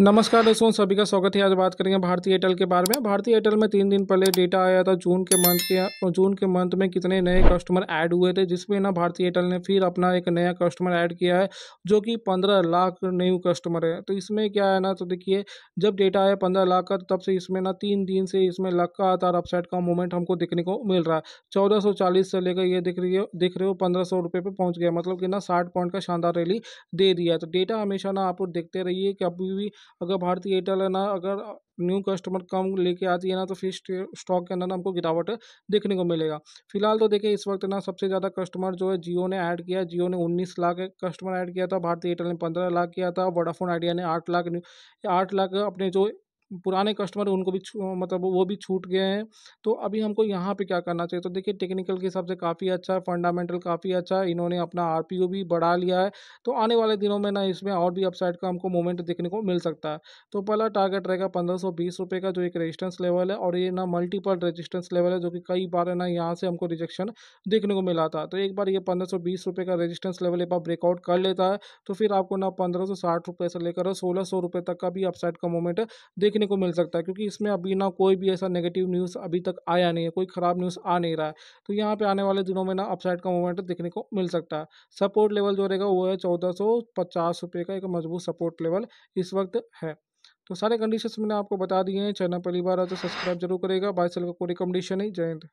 नमस्कार दोस्तों सभी का स्वागत है आज बात करेंगे भारतीय एयरटेल के बारे में भारतीय एयरटेल में तीन दिन पहले डेटा आया था जून के मंथ के जून के मंथ में कितने नए कस्टमर ऐड हुए थे जिसमें ना भारतीय एयरटेल ने फिर अपना एक नया कस्टमर ऐड किया है जो कि पंद्रह लाख न्यू कस्टमर है तो इसमें क्या है ना तो देखिए जब डेटा आया पंद्रह लाख का तो तब से इसमें ना तीन दिन से इसमें लगातार अपसाइड का मूवमेंट हमको देखने को मिल रहा है चौदह से लेकर ये दिख रही है दिख रहे हो पंद्रह सौ रुपये पर पहुँच गया मतलब कि ना साठ पॉइंट का शानदार रैली दे दिया तो डेटा हमेशा ना आप देखते रहिए कि अभी भी अगर भारतीय एयरटेल है ना अगर न्यू कस्टमर कम लेके आती है ना तो फिर स्टॉक के अंदर ना हमको गिरावट देखने को मिलेगा फिलहाल तो देखिए इस वक्त ना सबसे ज़्यादा कस्टमर जो है जियो ने ऐड किया जियो ने 19 लाख कस्टमर ऐड किया था भारतीय एयरटेल ने 15 लाख किया था वोडाफोन आइडिया ने 8 लाख आठ लाख अपने जो पुराने कस्टमर उनको भी मतलब वो भी छूट गए हैं तो अभी हमको यहाँ पे क्या करना चाहिए तो देखिए टेक्निकल के हिसाब से काफ़ी अच्छा है फंडामेंटल काफ़ी अच्छा है इन्होंने अपना आर भी बढ़ा लिया है तो आने वाले दिनों में ना इसमें और भी अपसाइड का हमको मूवमेंट देखने को मिल सकता है तो पहला टारगेट रहेगा पंद्रह सौ बीस रुपये का जो एक रजिस्टेंस लेवल है और ये ना मल्टीपल रजिस्टेंस लेवल है जो कि कई बार ना यहाँ से हमको रिजेक्शन देखने को मिला था तो एक बार ये पंद्रह सौ बीस रुपये का रजिस्टेंस लेवल एक बार ब्रेकआउट कर लेता है तो फिर आपको ना पंद्रह सौ साठ रुपये से लेकर सोलह सौ रुपये तक का भी अपसाइड का मूवमेंट देखने देखने को मिल सकता है क्योंकि इसमें अभी ना कोई भी ऐसा नेगेटिव न्यूज़ अभी तक आया नहीं है कोई ख़राब न्यूज़ आ नहीं रहा है तो यहाँ पे आने वाले दिनों में ना अपसाइड का मूवमेंट देखने को मिल सकता है सपोर्ट लेवल जो रहेगा वो है चौदह सौ पचास रुपये का एक मजबूत सपोर्ट लेवल इस वक्त है तो सारे कंडीशन मैंने आपको बता दिए हैं चैनल पहली बार आए तो सब्सक्राइब जरूर करेगा बाय सेल का कोई रिकमेंडेशन नहीं जय हिंद